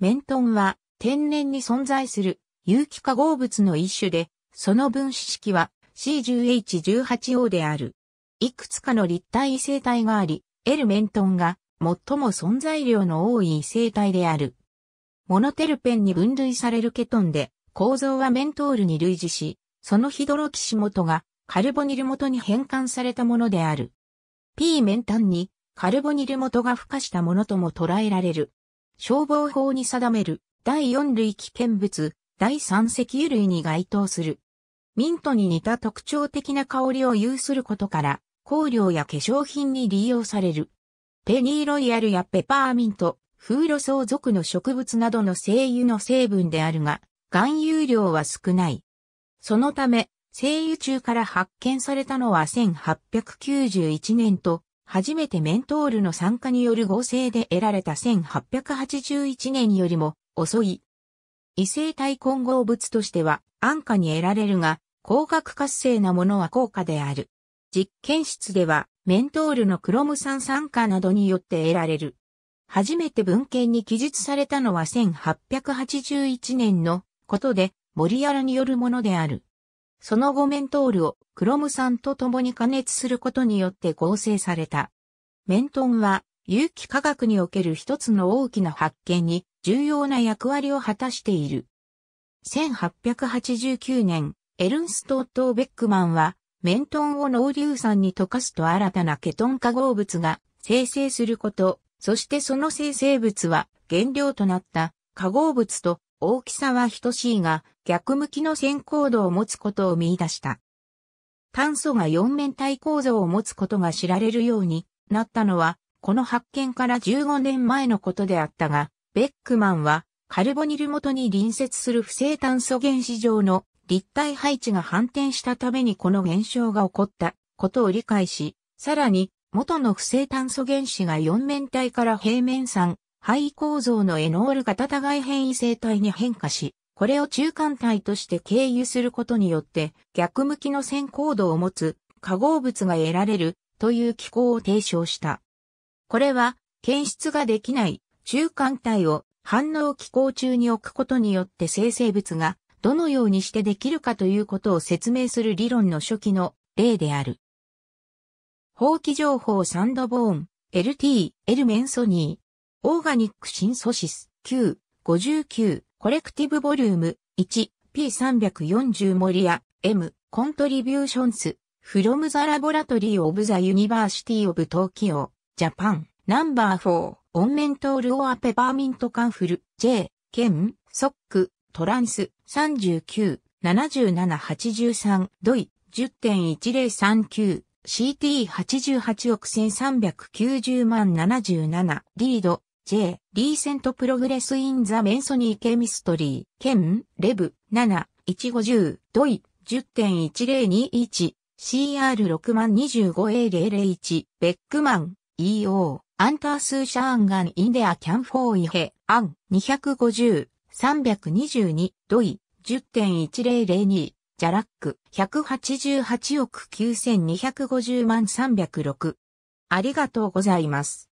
メントンは天然に存在する有機化合物の一種で、その分子式は C10H18O である。いくつかの立体異性体があり、L メントンが最も存在量の多い異性体である。モノテルペンに分類されるケトンで、構造はメントールに類似し、そのヒドロキシ元がカルボニル元に変換されたものである。P メンタンにカルボニル元が付加したものとも捉えられる。消防法に定める第4類危険物、第3石油類に該当する。ミントに似た特徴的な香りを有することから、香料や化粧品に利用される。ペニーロイヤルやペパーミント、風露草属の植物などの精油の成分であるが、含有量は少ない。そのため、精油中から発見されたのは1891年と初めてメントールの酸化による合成で得られた1881年よりも遅い。異性体混合物としては安価に得られるが、光学活性なものは高価である。実験室ではメントールのクロム酸酸化などによって得られる。初めて文献に記述されたのは1881年のことで、モリアラによるものである。その後メントールをクロム酸と共に加熱することによって合成された。メントンは有機化学における一つの大きな発見に重要な役割を果たしている。1889年、エルンストット・ベックマンは、メントンを濃硫酸に溶かすと新たなケトン化合物が生成すること、そしてその生成物は原料となった化合物と大きさは等しいが、逆向きの線行度を持つことを見出した。炭素が四面体構造を持つことが知られるようになったのは、この発見から15年前のことであったが、ベックマンは、カルボニル元に隣接する不正炭素原子上の立体配置が反転したためにこの現象が起こったことを理解し、さらに元の不正炭素原子が4面体から平面3肺構造のエノール型互い変異生体に変化し、これを中間体として経由することによって逆向きの線行度を持つ化合物が得られるという機構を提唱した。これは検出ができない中間体を反応機構中に置くことによって生成物がどのようにしてできるかということを説明する理論の初期の例である。法規情報サンドボーン、LT、エルメンソニー、オーガニックシンソシス9、59、コレクティブボリューム1、P340 モリア、M、コントリビューションス、from the Laboratory of the University of Tokyo, Japan, No.4、オンメントールオアペパーミントカンフル、J、ケン、ソック、トランス、39、7783、ドイ、10.1039、CT88 億1390万77、リード、J、リーセントプログレスインザメンソニーケミストリー、ケン、レブ、7、1 5 0ドイ、10.1021、CR6025A001、ベックマン、EO、アンタースーシャーンガンインデアキャンフォーイヘ、アン、250、322、ドイ、10.1002、ジャラック、188億9250万306。ありがとうございます。